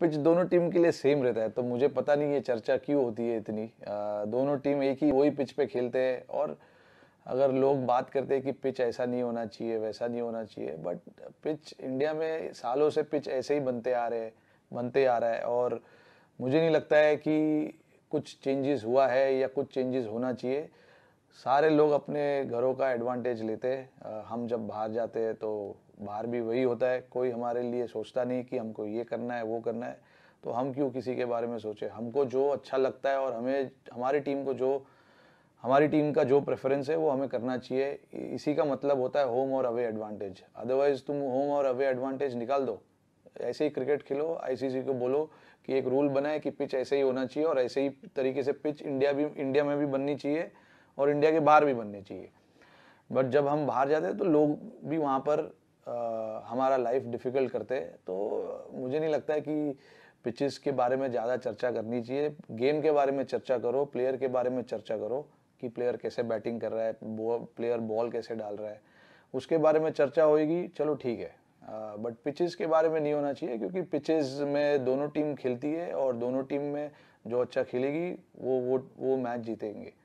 pitch दोनों team के लिए सेम रहता है तो मुझे पता नहीं ये चर्चा क्यों होती है इतनी दोनों टीम एक ही वही पिच पे खेलते हैं और अगर लोग बात करते हैं कि पिच ऐसा नहीं होना चाहिए वैसा नहीं होना चाहिए बट पिच इंडिया में सालों से पिच ऐसे ही बनते आ रहे हैं बनते आ रहा है और मुझे नहीं लगता है कि कुछ चेंजेस हुआ है या कुछ चेंजेस होना चाहिए सारे लोग अपने घरों का एडवांटेज लेते हैं हम जब बाहर जाते हैं तो बाहर भी वही होता है कोई हमारे लिए सोचता नहीं कि हमको ये करना है वो करना है तो हम क्यों किसी के बारे में सोचे हमको जो अच्छा लगता है और हमें हमारी टीम को जो हमारी टीम का जो प्रेफरेंस है वो हमें करना चाहिए इसी का मतलब होता है होम और अवे एडवांटेज अदरवाइज तुम होम और अवे एडवांटेज निकाल दो ऐसे ही क्रिकेट खेलो आईसीसी को बोलो कि एक रूल बनाए कि पिच ऐसे ही होना चाहिए और ऐसे ही तरीके से पिच इंडिया भी इंडिया में भी बननी चाहिए और इंडिया के बाहर भी बनने चाहिए बट जब हम बाहर जाते हैं तो लोग भी वहाँ पर आ, हमारा लाइफ डिफ़िकल्ट करते हैं तो मुझे नहीं लगता है कि पिचेस के बारे में ज़्यादा चर्चा करनी चाहिए गेम के बारे में चर्चा करो प्लेयर के बारे में चर्चा करो कि प्लेयर कैसे बैटिंग कर रहा है प्लेयर बॉल कैसे डाल रहा है उसके बारे में चर्चा होएगी चलो ठीक है बट पिचेस के बारे में नहीं होना चाहिए क्योंकि पिचेस में दोनों टीम खेलती है और दोनों टीम में जो अच्छा खेलेगी वो वो वो मैच जीतेंगे